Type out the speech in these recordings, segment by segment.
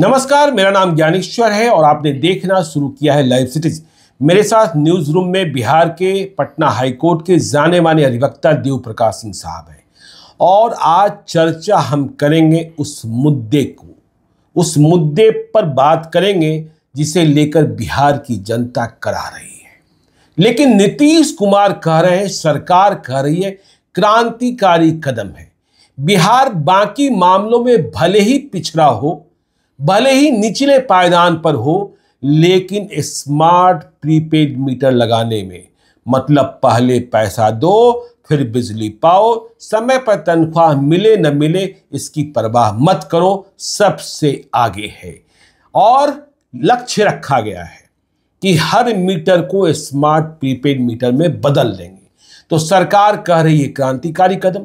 नमस्कार मेरा नाम ज्ञानेश्वर है और आपने देखना शुरू किया है लाइव सिटीज मेरे साथ न्यूज रूम में बिहार के पटना हाईकोर्ट के जाने माने अधिवक्ता देव प्रकाश सिंह साहब हैं और आज चर्चा हम करेंगे उस मुद्दे को उस मुद्दे पर बात करेंगे जिसे लेकर बिहार की जनता करा रही है लेकिन नीतीश कुमार कह रहे हैं सरकार कह रही है क्रांतिकारी कदम है बिहार बाकी मामलों में भले ही पिछड़ा हो भले ही निचले पायदान पर हो लेकिन स्मार्ट प्रीपेड मीटर लगाने में मतलब पहले पैसा दो फिर बिजली पाओ समय पर तनख्वाह मिले न मिले इसकी परवाह मत करो सबसे आगे है और लक्ष्य रखा गया है कि हर मीटर को स्मार्ट प्रीपेड मीटर में बदल देंगे तो सरकार कह रही है क्रांतिकारी कदम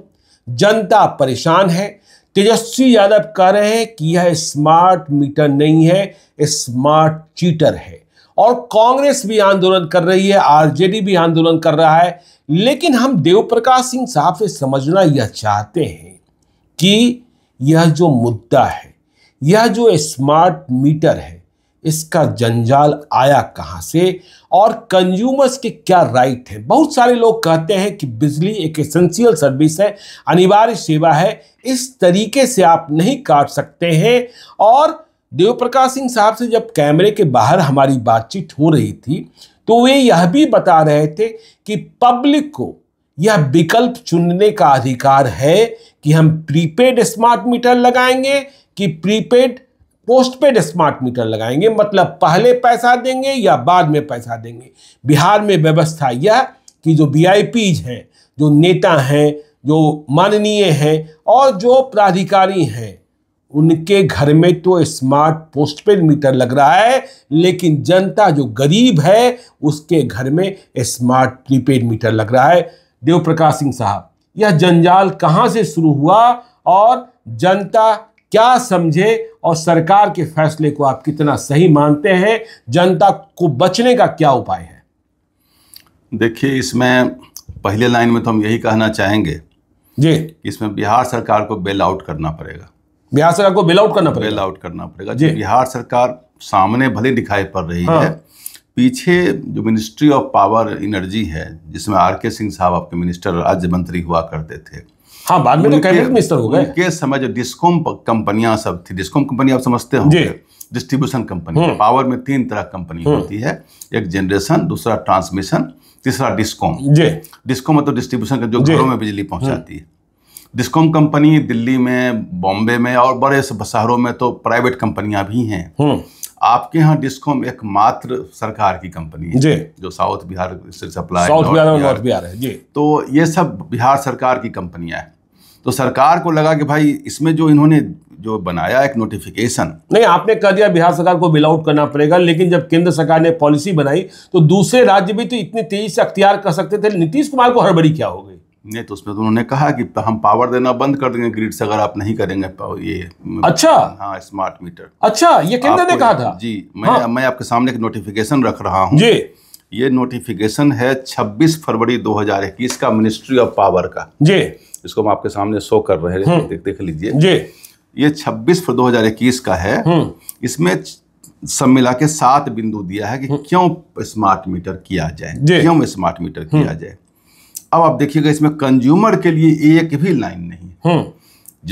जनता परेशान है तेजस्वी यादव कह रहे हैं कि यह स्मार्ट मीटर नहीं है स्मार्ट चीटर है और कांग्रेस भी आंदोलन कर रही है आरजेडी भी आंदोलन कर रहा है लेकिन हम देव प्रकाश सिंह साहब से समझना यह चाहते हैं कि यह जो मुद्दा है यह जो स्मार्ट मीटर है इसका जंजाल आया कहाँ से और कंज्यूमर्स के क्या राइट हैं बहुत सारे लोग कहते हैं कि बिजली एक एसेंशियल सर्विस है अनिवार्य सेवा है इस तरीके से आप नहीं काट सकते हैं और देवप्रकाश सिंह साहब से जब कैमरे के बाहर हमारी बातचीत हो रही थी तो वे यह भी बता रहे थे कि पब्लिक को यह विकल्प चुनने का अधिकार है कि हम प्रीपेड स्मार्ट मीटर लगाएंगे कि प्रीपेड पोस्टपेड स्मार्ट मीटर लगाएंगे मतलब पहले पैसा देंगे या बाद में पैसा देंगे बिहार में व्यवस्था यह कि जो वीआईपीज हैं जो नेता हैं जो माननीय हैं और जो प्राधिकारी हैं उनके घर में तो स्मार्ट पोस्टपेड मीटर लग रहा है लेकिन जनता जो गरीब है उसके घर में स्मार्ट प्रीपेड मीटर लग रहा है देव प्रकाश सिंह साहब यह जंजाल कहाँ से शुरू हुआ और जनता क्या समझे और सरकार के फैसले को आप कितना सही मानते हैं जनता को बचने का क्या उपाय है देखिए इसमें पहले लाइन में तो हम यही कहना चाहेंगे जी इसमें बिहार सरकार को बेल आउट करना पड़ेगा बिहार सरकार को बेल आउट करना पड़ेगा बेल आउट करना पड़ेगा जी बिहार सरकार सामने भले दिखाई पड़ रही हाँ। है पीछे जो मिनिस्ट्री ऑफ पावर एनर्जी है जिसमें आर के सिंह साहब आपके मिनिस्टर राज्य मंत्री हुआ करते थे हाँ बाद में तो कैबिनेट मिनिस्टर हो गए उनके समय जो डिस्कॉम कंपनियां सब थी डिस्कॉम कंपनी आप समझते होंगे डिस्ट्रीब्यूशन कंपनी हम्म। पावर में तीन तरह कंपनी हम्म। होती है एक जनरेशन दूसरा ट्रांसमिशन तीसरा डिस्कॉम डिस्कॉम मतलब डिस्ट्रीब्यूशन का जो घरों में बिजली पहुंचाती हम्म। है डिस्कॉम कंपनी दिल्ली में बॉम्बे में और बड़े शहरों में तो प्राइवेट कंपनियां भी हैं आपके यहाँ डिस्कॉम एक मात्र सरकार की कंपनी है जी जो साउथ बिहार से सप्लाई साउथ बिहार और नॉर्थ बिहार है जी तो ये सब बिहार सरकार की कंपनियां हैं तो सरकार को लगा कि भाई इसमें जो इन्होंने जो बनाया एक नोटिफिकेशन नहीं आपने कह दिया बिहार सरकार को बिल आउट करना पड़ेगा लेकिन जब केंद्र सरकार ने पॉलिसी बनाई तो दूसरे राज्य भी तो इतनी तेजी से अख्तियार कर सकते थे नीतीश कुमार को हड़बड़ी क्या हो गई नहीं तो उसमें तो उन्होंने कहा कि हम पावर देना बंद कर देंगे ग्रिड से अगर आप नहीं करेंगे तो ये अच्छा हाँ स्मार्ट मीटर अच्छा ये केंद्र ने कहा था जी मैं हाँ। मैं आपके सामने एक नोटिफिकेशन रख रहा हूँ जी ये नोटिफिकेशन है 26 फरवरी 2021 का मिनिस्ट्री ऑफ पावर का जी इसको हम आपके सामने शो कर रहे हैं हम्म। देख, देख लीजिए जी ये छब्बीस दो हजार इक्कीस का है हम्म। इसमें सब मिला के सात बिंदु दिया है कि हम्म। क्यों स्मार्ट मीटर किया जाए क्यों स्मार्ट मीटर किया जाए अब आप देखिएगा इसमें कंज्यूमर के लिए एक भी लाइन नहीं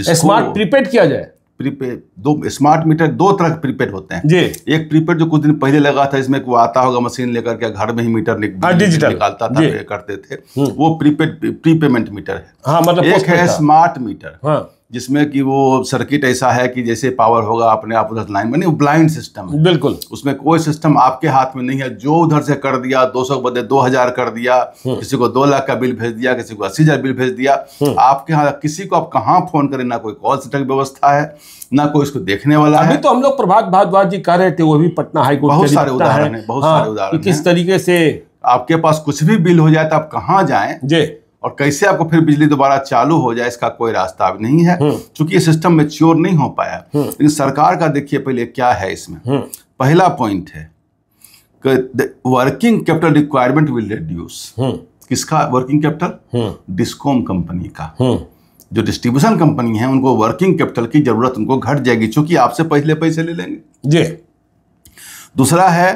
है स्मार्ट हम्म। प्रीपेड किया जाए प्रीपेड दो स्मार्ट मीटर दो तरह के प्रीपेड होते हैं जी एक प्रीपेड जो कुछ दिन पहले लगा था इसमें कोई आता होगा मशीन लेकर के घर में ही मीटर डिजिटल हाँ, निकालता था करते थे हम्म। वो प्रीपेड प्री पेमेंट मीटर है हाँ, मतलब एक है स्मार्ट मीटर हाँ। जिसमें कि वो सर्किट ऐसा है कि जैसे पावर होगा अपने आप उधर लाइन बनी ब्लाइंड सिस्टम है बिल्कुल उसमें कोई सिस्टम आपके हाथ में नहीं है जो उधर से कर दिया दो सौ बदले दो हजार कर दिया हम्म। किसी को दो लाख का बिल भेज दिया किसी को अस्सी हजार बिल भेज दिया हम्म। आपके यहाँ किसी को आप कहाँ फोन करें ना कोई कॉल सेंटर की व्यवस्था है ना कोई इसको देखने वाला अभी है तो हम लोग प्रभात भारद्वाज जी कह रहे थे वो भी पटना हाईकोर्ट बहुत हाँ, सारे उदाहरण है बहुत सारे उदाहरण किस तरीके से आपके पास कुछ भी बिल हो जाए तो आप कहाँ जाए जी और कैसे आपको फिर बिजली दोबारा चालू हो जाए इसका कोई रास्ता अभी नहीं है क्योंकि हम्म। ये सिस्टम मेच्योर नहीं हो पाया हम्म। लेकिन सरकार का देखिए पहले क्या है इसमें हम्म। पहला पॉइंट है working capital requirement will reduce किसका वर्किंग कैपिटल डिस्कॉम कंपनी का जो डिस्ट्रीब्यूशन कंपनी है उनको वर्किंग कैपिटल की जरूरत उनको घट जाएगी चूंकि आपसे पहले पैसे ले लेंगे जी दूसरा है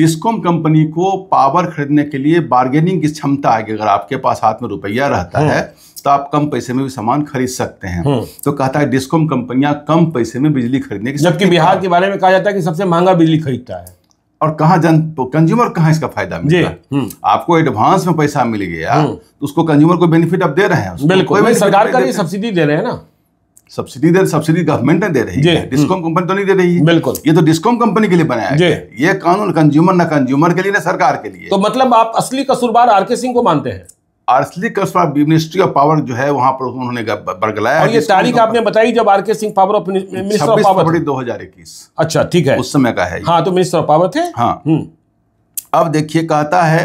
डिस्कॉम कंपनी को पावर खरीदने के लिए बार्गेनिंग की क्षमता है कि अगर आपके पास हाथ में रुपया रहता हम्म। है तो आप कम पैसे में भी सामान खरीद सकते हैं हम्म। तो कहता है डिस्कॉम कंपनियां कम पैसे में बिजली खरीदने की जबकि बिहार के बारे में कहा जाता है कि सबसे महंगा बिजली खरीदता है और कहा जन कंज्यूमर तो कहा इसका फायदा मिलेगा हम्म। आपको एडवांस में पैसा मिल गया हम्म। तो उसको कंज्यूमर को बेनिफिट आप दे रहे हैं बिल्कुल सरकार का सब्सिडी दे रहे हैं ना सब्सिडी दे सब्सिडी गवर्नमेंट ने दे रही है डिस्कॉम हम्म। कंपनी तो नहीं दे रही है बिल्कुल ये तो डिस्कॉम कंपनी के लिए बनाया है ये कानून कंज्यूमर ना कंज्यूमर के लिए ना सरकार के लिए तो मतलब आप असली कसूरबार आर के सिंह को मानते हैं मिनिस्ट्री ऑफ पावर जो है वहां पर उन्होंने बरगलाया और ये तारीख आपने बताई जब R K Singh power of minister of power दो हजार इक्कीस अच्छा ठीक है उस समय का है हाँ तो मिनिस्टर ऑफ पावर थे हाँ हम्म। अब देखिए कहता है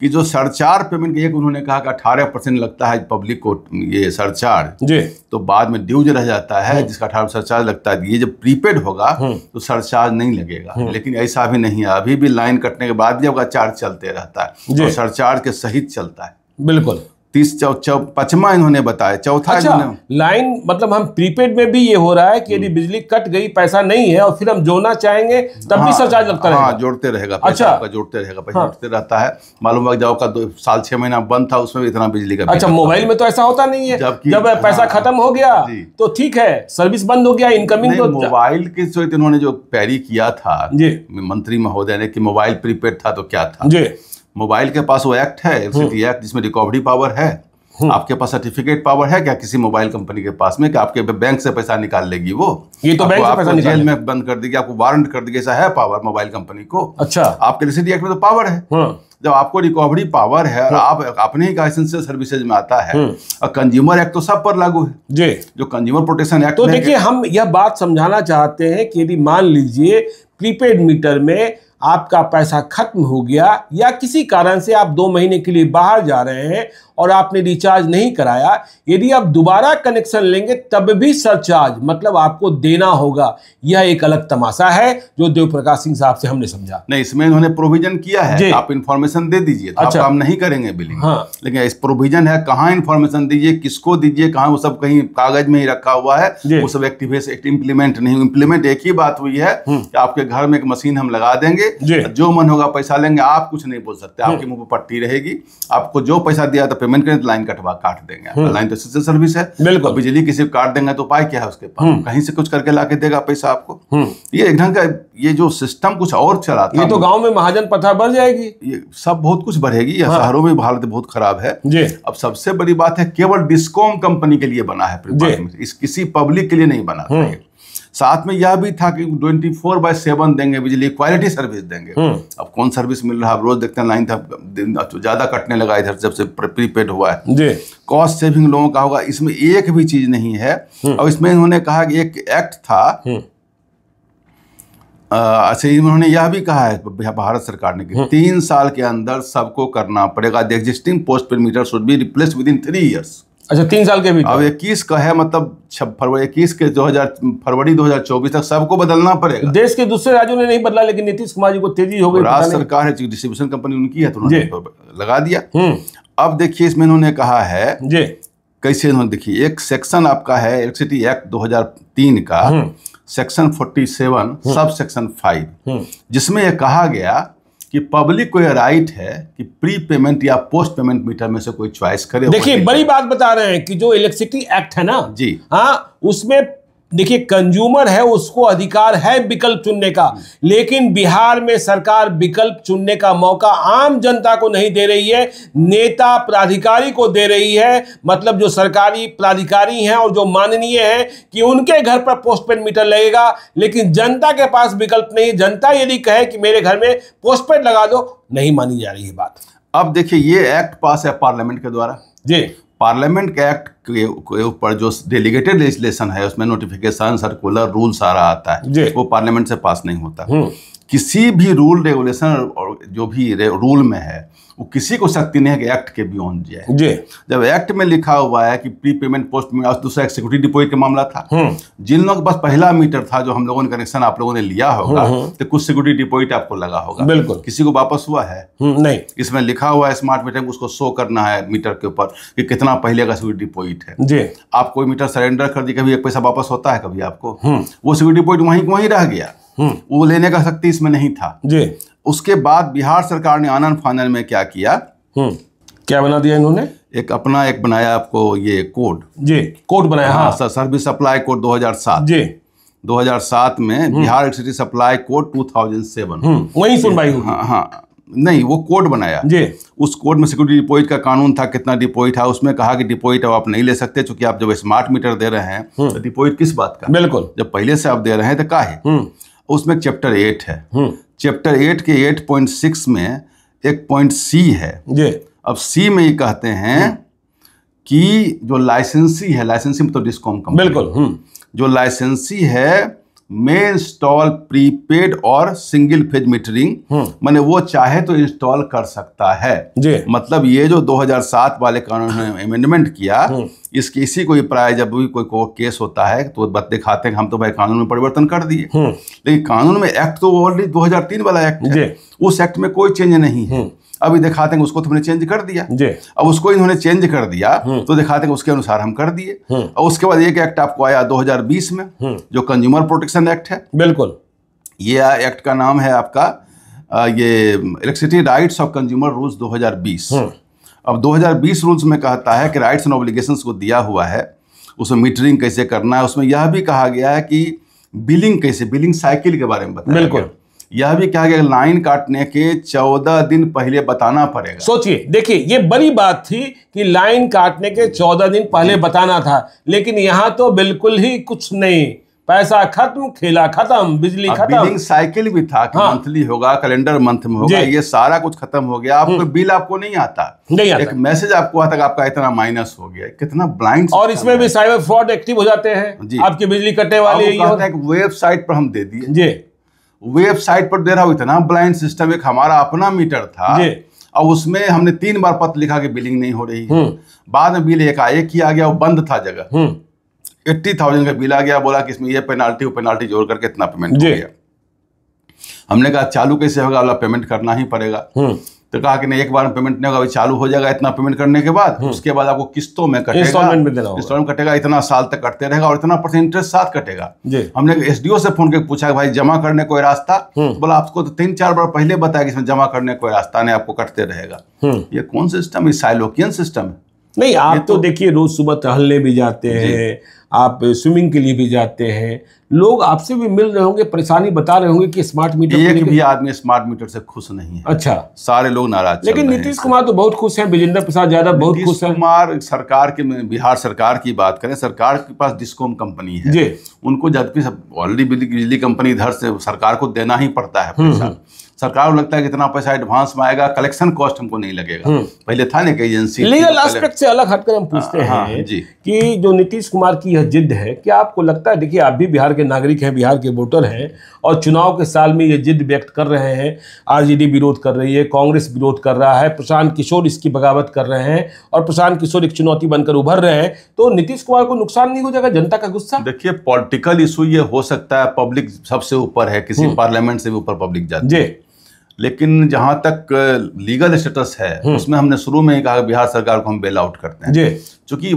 कि जो सरचार पेमेंट एक उन्होंने कहा कि अठारह परसेंट लगता है पब्लिक को ये सरचार्ज जी तो बाद में ड्यूज रह जाता है हम्म। जिसका अठारह सरचार्ज लगता है ये जब प्रीपेड होगा हम्म। तो सरचार्ज नहीं लगेगा लेकिन ऐसा भी नहीं है अभी भी लाइन कटने के बाद भी आपका चार्ज चलते रहता है तो सरचार्ज के सहित चलता है बिल्कुल तीस चौ चौ पचमा इन्होंने बताया चौथा अच्छा, लाइन मतलब हम प्रीपेड में भी ये हो रहा है कि यदि हम्म। बिजली कट गई पैसा नहीं है और फिर हम जोड़ना चाहेंगे तब हाँ, भी सरचार्ज लगता रहेगा हाँ, जोड़ते रहेगा अच्छा अच्छा जोड़ते रहेगा पैसा हाँ, जोड़ते रहता है मालूम वक्त जाओ का दो साल छह महीना बंद था उसमें भी इतना बिजली का अच्छा मोबाइल में तो ऐसा होता नहीं है जब हाँ, पैसा खत्म हो गया तो ठीक है सर्विस बंद हो गया इनकमिंग तो मोबाइल के सहित इन्होंने जो पैरी किया था मंत्री महोदय ने की मोबाइल प्रीपेड था तो क्या था जी मोबाइल के पास वो एक्ट है एलसीडी हम्म। एक्ट जिसमें रिकवरी पावर है हम्म। आपके पास सर्टिफिकेट पावर है क्या किसी मोबाइल कंपनी के पास में कि आपके बैंक से पैसा निकाल लेगी वो ये तो बैंक से पैसा जेल में बंद कर देगी आपको वारंट कर देगी ऐसा है पावर मोबाइल कंपनी को अच्छा आपके एलसीडी एक्ट में तो पावर है हाँ। जब आपको रिकवरी पावर है और हाँ। आप अपने ही लाइसेंशियल सर्विसेज में आता है हाँ। और कंज्यूमर एक्ट तो सब पर लागू है जी जो कंज्यूमर प्रोटेक्शन एक्ट तो देखिए हम यह बात समझाना चाहते हैं कि यदि मान लीजिए प्रीपेड मीटर में आपका पैसा खत्म हो गया या किसी कारण से आप दो महीने के लिए बाहर जा रहे हैं और आपने रिचार्ज नहीं कराया यदि आप दोबारा कनेक्शन लेंगे तब भी सरचार्ज मतलब आपको देना होगा यह एक अलग तमाशा है जो देव प्रकाश सिंह साहब से हमने समझा नहीं इसमें इन्होंने प्रोविजन किया है आप इन्फॉर्मेशन दे दीजिए तो अच्छा हम नहीं करेंगे बिलिंग हाँ लेकिन इस प्रोविजन है कहाँ इन्फॉर्मेशन दीजिए किसको दीजिए कहाँ वो सब कहीं कागज में ही रखा हुआ है वो सब एक्टिवेश इम्प्लीमेंट नहीं इम्प्लीमेंट एक ही बात हुई है हम्म। कि आपके घर में एक मशीन हम लगा देंगे जो मन होगा पैसा लेंगे आप कुछ नहीं बोल सकते आपके मुंह पर पट्टी रहेगी आपको जो पैसा दिया तो पेमेंट करें तो लाइन कटवा काट देंगे लाइन हम्म। तो सोशल सर्विस है बिल्कुल बिजली किसी काट देंगे तो उपाय क्या है उसके पास हम्म। कहीं से कुछ करके ला देगा पैसा आपको हम्म। ये एक ढंग का ये जो सिस्टम कुछ और चला ये तो गाँव में महाजन पथा बढ़ जाएगी ये सब बहुत कुछ बढ़ेगी या हाँ। शहरों में हालत बहुत खराब है अब सबसे बड़ी बात है केवल डिस्कॉम कंपनी के लिए बना है इस किसी पब्लिक के लिए नहीं बना साथ में यह भी था कि ट्वेंटी फोर बाय सेवन देंगे बिजली क्वालिटी सर्विस देंगे हम्म। अब कौन सर्विस मिल रहा है रोज देखते हैं लाइन था तो ज्यादा कटने लगा इधर जब से प्रीपेड हुआ है कॉस्ट सेविंग लोगों का होगा इसमें एक भी चीज नहीं है और हम्म। इसमें इन्होंने कहा कि एक एक्ट था हम्म। अच्छा उन्होंने यह भी कहा है भारत सरकार ने कि तीन साल के अंदर सबको करना पड़ेगा द एग्जिस्टिंग पोस्ट पर meter should be replace within three years अच्छा तीन साल के भी अब तो। इक्कीस का है मतलब फरवरी इक्कीस के दो हजार फरवरी 2024 तक सबको बदलना पड़ेगा देश के दूसरे राज्यों ने नहीं बदला लेकिन नीतीश कुमार जी को तेजी हो गई राज्य सरकार है डिस्ट्रीब्यूशन कंपनी उनकी है तो उन्होंने लगा दिया हम्म। अब देखिए इसमें इन्होंने कहा है जी कैसे इन्होंने देखिए एक सेक्शन आपका है इलेक्ट्रिसिटी एक्ट 2003 का section forty seven sub section five जिसमें यह कहा गया कि पब्लिक को यह राइट है कि प्री पेमेंट या पोस्ट पेमेंट मीटर में से कोई चॉइस करे देखिए बड़ी बात बता रहे हैं कि जो इलेक्ट्रिसिटी एक्ट है ना जी हाँ उसमें देखिए कंज्यूमर है उसको अधिकार है विकल्प चुनने का लेकिन बिहार में सरकार विकल्प चुनने का मौका आम जनता को नहीं दे रही है नेता प्राधिकारी को दे रही है मतलब जो सरकारी प्राधिकारी हैं और जो माननीय हैं कि उनके घर पर पोस्टपेड मीटर लगेगा लेकिन जनता के पास विकल्प नहीं जनता यदि कहे कि मेरे घर में पोस्टपेड लगा दो नहीं मानी जा रही है बात अब देखिए ये एक्ट पास है पार्लियामेंट के द्वारा जी पार्लियामेंट के एक्ट के ऊपर जो डेलीगेटेड लेजिस्लेशन है उसमें नोटिफिकेशन सर्कुलर रूल सारा आता है वो पार्लियामेंट से पास नहीं होता हम्म। किसी भी रूल रेगुलेशन और जो भी रूल में है वो किसी को शक्ति नहीं है कि एक्ट के बियॉन्ड जाए जी जब एक्ट में लिखा हुआ है कि प्री पेमेंट पोस्ट में दूसरा सिक्योरिटी डिपोजिट का मामला था हम्म। जिन लोगों के पास पहला मीटर था जो हम लोगों ने कनेक्शन आप लोगों ने लिया होगा हम्म, हम्म। तो कुछ सिक्योरिटी डिपोजिट आपको लगा होगा बिल्कुल किसी को वापस हुआ है नहीं इसमें लिखा हुआ है स्मार्ट मीटर उसको शो करना है मीटर के ऊपर कि कितना पहले का सिक्योरिटी डिपोजिट है जी आप कोई मीटर सरेंडर कर दी कभी एक पैसा वापस होता है कभी आपको वो सिक्योरिटी डिपोजिट वहीं वहीं रह गया हम्म। वो लेने का शक्ति इसमें नहीं था जी उसके बाद बिहार सरकार ने आनंद फाइनल में क्या किया हम्म। क्या बना दिया इन्होंने एक अपना एक बनाया आपको ये कोड जी कोड बनाया हाँ, हाँ। सर्विस सप्लाई कोड 2007 जी 2007 में हम्म। Bihar electricity supply code 2007 thousand seven वही सुनवाई हाँ हाँ नहीं वो कोड बनाया जी उस कोड में सिक्योरिटी डिपॉजिट का कानून था कितना डिपॉजिट है उसमें कहा कि डिपॉजिट अब आप नहीं ले सकते चूंकि आप जब स्मार्ट मीटर दे रहे हैं तो डिपॉजिट किस बात का बिल्कुल जब पहले से आप दे रहे हैं तो का है उसमें चैप्टर एट है चैप्टर हम्म। एट के एट पॉइंट सिक्स में एक पॉइंट सी है अब सी में ये कहते हैं हम्म। कि जो लाइसेंसी है लाइसेंसी मतलब डिस्कॉम कंपनी बिल्कुल हम्म। जो लाइसेंसी है में इंस्टॉल प्रीपेड और सिंगल फेज मीटरिंग मैंने वो चाहे तो इंस्टॉल कर सकता है जी मतलब ये जो 2007 वाले कानून ने अमेंडमेंट हाँ। किया हम्म। इस किसी कोई प्राय जब भी कोई को केस होता है तो बत दिखाते हैं हम तो भाई कानून में परिवर्तन कर दिए हम्म। लेकिन कानून में एक्ट तो ऑलरेडी 2003 वाला एक्ट है उस एक्ट में कोई चेंज नहीं है हम्म। अभी दिखाते हैं उसको तुमने चेंज कर दिया अब उसको इन्होंने चेंज कर दिया हम्म। तो दिखाते हैं उसके अनुसार हम कर दिए और हम्म। उसके बाद एक एक्ट आपको आया 2020 में हम्म। जो कंज्यूमर प्रोटेक्शन एक्ट है बिल्कुल ये एक्ट का नाम है आपका ये electricity rights of consumer rules 2020 अब 2020 रूल्स में कहता है कि राइट्स एंड ऑब्लिगेशन को दिया हुआ है उसमें मीटरिंग कैसे करना है उसमें यह भी कहा गया है कि बिलिंग कैसे बिलिंग साइकिल के बारे में बताया बिल्कुल यह भी कहा गया लाइन काटने के चौदह दिन पहले बताना पड़ेगा सोचिए देखिए ये बड़ी बात थी कि लाइन काटने के चौदह दिन पहले बताना था लेकिन यहाँ तो बिल्कुल ही कुछ नहीं पैसा खत्म खेला खत्म बिजली खत्म साइकिल भी था कि हाँ। मंथली होगा कैलेंडर मंथ में होगा ये सारा कुछ खत्म हो गया आपको हम्म। बिल आपको नहीं आता नहीं आता। एक मैसेज आपको आता कि आपका इतना माइनस हो गया कितना ब्लाइंड और इसमें भी साइबर फ्रॉड एक्टिव हो जाते हैं आपकी बिजली कटने वाली वेबसाइट पर हम दे दिए जी वेबसाइट पर दे रहा हूँ इतना ब्लाइंड सिस्टम एक हमारा अपना मीटर था और उसमें हमने तीन बार पत्र लिखा कि बिलिंग नहीं हो रही हम्म। बाद में बिल एकाएक किया गया वो बंद था जगह हम्म। एट्टी थाउजेंड का बिल आ गया बोला कि इसमें ये पेनाल्टी वो पेनाल्टी जोड़ करके इतना पेमेंट हो गया हमने कहा चालू कैसे होगा अगला पेमेंट करना ही पड़ेगा हम्म। तो कहा कि नहीं एक बार पेमेंट नहीं होगा चालू हो जाएगा इतना पेमेंट करने के बाद हम्म। उसके बाद आपको किस्तों में कटेगा इंस्टॉलमेंट में देना इंस्टॉलमेंट कटेगा इतना साल तक कटते रहेगा और इतना परसेंट इंटरेस्ट साथ कटेगा हमने एसडीओ से फोन करके पूछा भाई जमा करने कोई रास्ता हम्म। तो बोला आपको तो तीन चार बार पहले बताया कि इसमें जमा करने कोई रास्ता नहीं आपको कटते रहेगा हम्म। ये कौन सिस्टम है साइलोकियन सिस्टम है नहीं आप तो, तो देखिए रोज सुबह टहलने भी जाते हैं आप स्विमिंग के लिए भी जाते हैं लोग आपसे भी मिल रहे होंगे परेशानी बता रहे होंगे कि स्मार्ट मीटर एक भी आदमी स्मार्ट मीटर से खुश नहीं है अच्छा सारे लोग नाराज लेकिन नीतीश कुमार तो बहुत खुश हैं विजेंद्र प्रसाद यादव बहुत खुश हैं कुमार सरकार के बिहार सरकार की बात करें सरकार के पास डिस्कॉम कंपनी है जी उनको जबकि ऑलरेडी बिजली कंपनी इधर से सरकार को देना ही पड़ता है हम्म, पैसा हम्म। सरकार को लगता है कितना पैसा एडवांस में आएगा कलेक्शन कॉस्ट हमको नहीं लगेगा हम्म। पहले था ना कि एजेंसी लीगल एस्पेक्ट से अलग हटकर हम पूछते आ, हाँ, हाँ, हैं हाँ, जी कि जो नीतीश कुमार की यह जिद है क्या आपको लगता है देखिए आप भी बिहार के नागरिक हैं बिहार के वोटर हैं और चुनाव के साल में ये जिद व्यक्त कर रहे हैं आर विरोध कर रही है कांग्रेस विरोध कर रहा है प्रशांत किशोर इसकी बगावत कर रहे हैं और प्रशांत किशोर एक चुनौती बनकर उभर रहे हैं तो नीतीश कुमार को नुकसान नहीं हो जाएगा जनता का गुस्सा देखिए पॉलिटिकल इशू ये हो सकता है पब्लिक सबसे ऊपर है किसी पार्लियामेंट हम्म। से भी ऊपर पब्लिक जाती है लेकिन जहां तक लीगल स्टेटस है हम्म। उसमें हमने शुरू में ही कहा बिहार सरकार को हम बेल आउट करते हैं चूंकि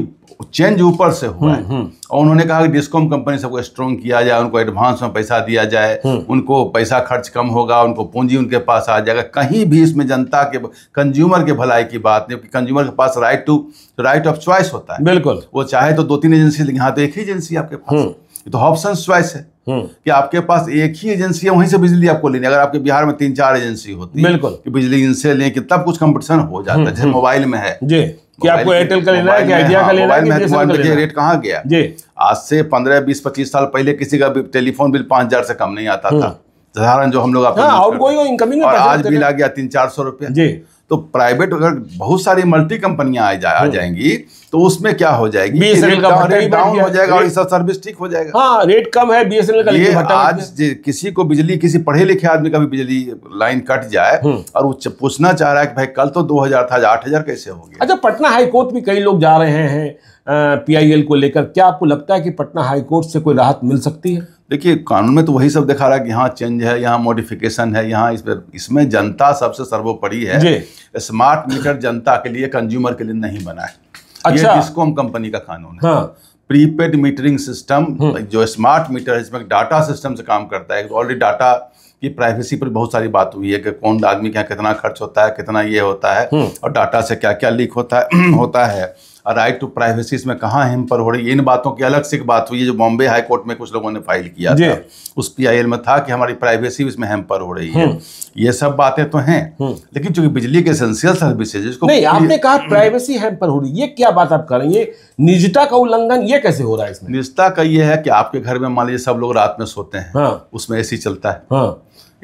चेंज ऊपर से हुआ हम्म, है हम्म। और उन्होंने कहा कि डिस्कॉम कंपनी सबको स्ट्रॉन्ग किया जाए उनको एडवांस में पैसा दिया जाए उनको पैसा खर्च कम होगा उनको पूंजी उनके पास आ जाएगा कहीं भी इसमें जनता के कंज्यूमर के भलाई की बात नहीं कंज्यूमर के पास right to right of choice होता है बिल्कुल वो चाहे तो दो तीन एजेंसी लेकिन यहाँ तो एक ही एजेंसी आपके पास ये तो ऑप्शन च्वाइस है हम्म। कि आपके पास एक ही एजेंसी है वहीं से बिजली आपको लेनी अगर आपके बिहार में तीन चार एजेंसी होती बिल्कुल कि बिजली इनसे लें कि तब कुछ कंपटीशन हो जाता है हम्म, जैसे हम्म। मोबाइल में है जी कि आपको एयरटेल का लेना है कि आइडिया का लेना है मोबाइल में रेट हाँ, कहाँ गया जी आज से पंद्रह बीस पच्चीस साल पहले किसी का टेलीफोन बिल पांच से कम नहीं आता था साधारण जो हम लोग आपको हाँ, आज बिल आ गया तीन चार सौ रुपया जी तो प्राइवेट अगर बहुत सारी मल्टी कंपनियां आ जा हाँ। जाएंगी तो उसमें क्या हो जाएगी बी एस एन एल का रेट डाउन हो जाएगा और सर्विस ठीक हो जाएगा हाँ रेट कम है बी एस एन एल का आज किसी को बिजली किसी पढ़े लिखे आदमी का भी बिजली लाइन कट जाए हम्म। और वो पूछना चाह रहा है कि भाई कल तो दो हजार था आठ हजार कैसे हो गया अच्छा पटना हाईकोर्ट में कई लोग जा रहे हैं पी आई एल को लेकर क्या आपको लगता है कि पटना हाईकोर्ट से कोई राहत मिल सकती है देखिए कानून में तो वही सब दिखा रहा है कि यहाँ चेंज है यहाँ मॉडिफिकेशन है यहाँ इस इसमें जनता सबसे सर्वोपरि है स्मार्ट मीटर जनता के लिए कंज्यूमर के लिए नहीं बना है अच्छा। ये डिस्कॉम कंपनी का कानून है हाँ। प्रीपेड मीटरिंग सिस्टम जो स्मार्ट मीटर है इसमें डाटा सिस्टम से काम करता है ऑलरेडी डाटा की प्राइवेसी पर बहुत सारी बात हुई है कि कौन आदमी के यहाँ कितना खर्च होता है कितना ये होता है हम्म। और डाटा से क्या क्या लीक होता है होता है राइट टू प्राइवेसी इसमें कहाँ हिम पर हो रही इन बातों की अलग से एक बात हुई है जो बॉम्बे हाई कोर्ट में कुछ लोगों ने फाइल किया था उस पीआईएल में था कि हमारी प्राइवेसी इसमें पर हो रही है हम्म। ये सब बातें तो हैं हम्म। लेकिन चूंकि बिजली के एसेंशियल सर्विसेज जिसको नहीं आपने कहा प्राइवेसी हेम पर हो रही है ये क्या बात आप कर रहे हैं निजता का उल्लंघन ये कैसे हो रहा है इसमें निजता का ये है कि आपके घर में मान लीजिए सब लोग रात में सोते हैं हाँ। उसमें ए चलता है हाँ।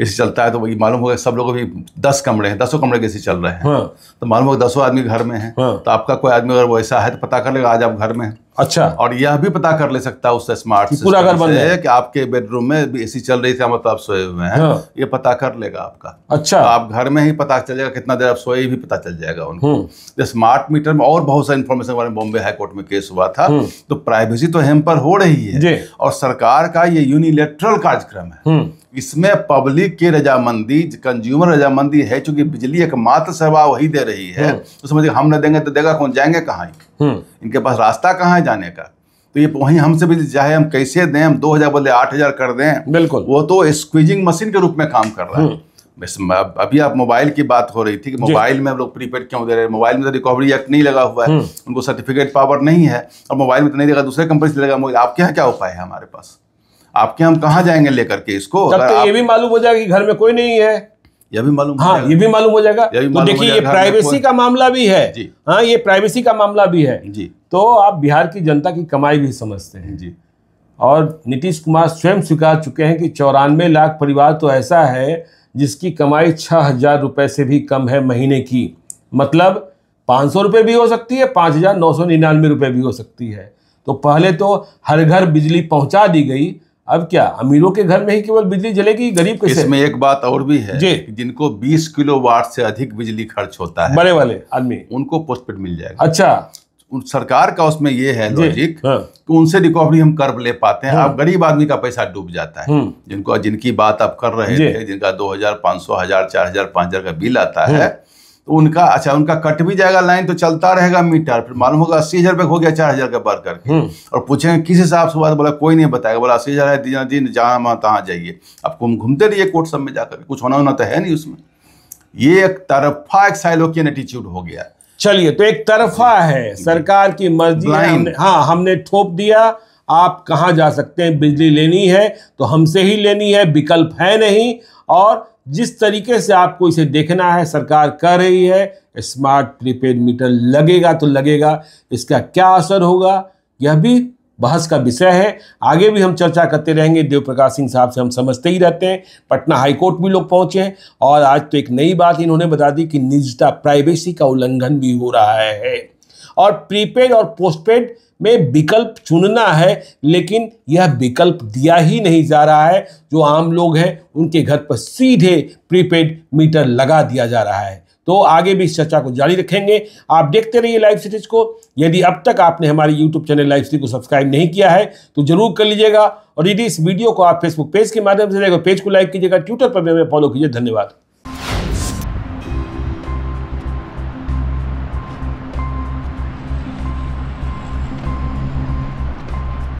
एसी चलता है तो वही मालूम होगा सब लोगों भी दस कमरे हैं दसों कमरे के एसी चल रहे हैं हाँ। तो मालूम होगा दसों आदमी घर में है हाँ। तो आपका कोई आदमी अगर वो ऐसा है तो पता कर लेगा आज आप घर में हैं अच्छा और यह भी पता कर ले सकता है उस स्मार्ट पूरा घर बंद है कि आपके बेडरूम में ए सी चल रही थी मतलब तो आप सोए हुए हैं हाँ। ये पता कर लेगा आपका अच्छा तो आप घर में ही पता चल जाएगा कितना देर आप सोए भी पता चल जाएगा उनको स्मार्ट हम्म। मीटर में और बहुत सारी इन्फॉर्मेशन बारे में बॉम्बे हाईकोर्ट में केस हुआ था हम्म। तो प्राइवेसी तो हेम्पर हो रही है और सरकार का ये यूनिलेटरल कार्यक्रम है हम्म। इसमें पब्लिक की रजामंदी कंज्यूमर रजामंदी है चूंकि बिजली एकमात्र सेवा वही दे रही है तो समझिए हम न देंगे तो देगा कौन जाएंगे कहाँ हम्म। इनके पास रास्ता कहाँ है जाने का तो ये वहीं हमसे भी चाहे हम कैसे दें हम दो हजार बोले आठ हजार कर दें बिल्कुल वो तो स्क्वीजिंग मशीन के रूप में काम कर रहा है हम्म। अभी आप मोबाइल की बात हो रही थी कि मोबाइल में हम लोग प्रीपेड क्यों दे रहे हैं मोबाइल में तो रिकवरी एक्ट नहीं लगा हुआ है हम्म। उनको सर्टिफिकेट पावर नहीं है और मोबाइल में तो नहीं देगा दूसरे कंपनी से मोबाइल आपके यहाँ क्या उपाय है हमारे पास आपके हम कहाँ जाएंगे लेकर के इसको तो ये भी मालूम हो जाएगा कि घर में कोई नहीं है यह भी मालूम हाँ ये भी मालूम हो जाएगा तो देखिए ये प्राइवेसी का मामला भी है हाँ ये प्राइवेसी का मामला भी है जी तो आप बिहार की जनता की कमाई भी समझते हैं जी और नीतीश कुमार स्वयं स्वीकार चुके हैं कि चौरानवे लाख परिवार तो ऐसा है जिसकी कमाई छः हजार रुपये से भी कम है महीने की मतलब पाँच सौ रुपये भी हो सकती है पाँच हज़ार नौ सौ निन्यानवे रुपये भी हो सकती है तो पहले तो हर घर बिजली पहुंचा दी गई अब क्या अमीरों के घर में ही केवल बिजली जलेगी गरीब के इसमें एक बात और भी है जी जिनको 20 किलो वाट से अधिक बिजली खर्च होता है बड़े वाले आदमी उनको पोस्टपेड मिल जाएगा अच्छा उन सरकार का उसमें ये है लॉजिक हाँ। कि उनसे रिकवरी हम कर ले पाते हैं हाँ। अब गरीब आदमी का पैसा डूब जाता है हाँ। जिनको जिनकी बात आप कर रहे हैं जिनका दो हजार पाँच सौ हजार चार हजार पाँच हजार का बिल आता हाँ। है तो उनका अच्छा उनका कट भी जाएगा लाइन तो चलता रहेगा मीटर फिर मालूम होगा अस्सी हज़ार हो गया चार हज़ार का बढ़ करके हम्म। और पूछेंगे किस हिसाब से बात तो बोला कोई नहीं बताएगा बोला अस्सी हज़ार है दिन दिन जहाँ वहाँ तहाँ जाइए आपको घूम घूमते रहिए कोर्ट सब में जाकर कुछ होना होना तो है नहीं उसमें ये एक तरफा एक साइलोकियन एटीट्यूड हो गया चलिए तो एक तरफा है सरकार की मर्जी हाँ हमने ठोप दिया आप कहाँ जा सकते हैं बिजली लेनी है तो हमसे ही लेनी है विकल्प है नहीं और जिस तरीके से आपको इसे देखना है सरकार कह रही है स्मार्ट प्रीपेड मीटर लगेगा तो लगेगा इसका क्या असर होगा यह भी बहस का विषय है आगे भी हम चर्चा करते रहेंगे देव प्रकाश सिंह साहब से हम समझते ही रहते हैं पटना हाईकोर्ट भी लोग पहुंचे हैं और आज तो एक नई बात इन्होंने बता दी कि निजता प्राइवेसी का उल्लंघन भी हो रहा है और प्रीपेड और पोस्टपेड में विकल्प चुनना है लेकिन यह विकल्प दिया ही नहीं जा रहा है जो आम लोग हैं उनके घर पर सीधे प्रीपेड मीटर लगा दिया जा रहा है तो आगे भी इस चर्चा को जारी रखेंगे आप देखते रहिए लाइव सीरीज को यदि अब तक आपने हमारे यूट्यूब चैनल लाइव सीरीज को सब्सक्राइब नहीं किया है तो जरूर कर लीजिएगा और यदि इस वीडियो को आप फेसबुक पेज के माध्यम से देखो पेज को लाइक कीजिएगा ट्विटर पर भी हमें फॉलो कीजिए धन्यवाद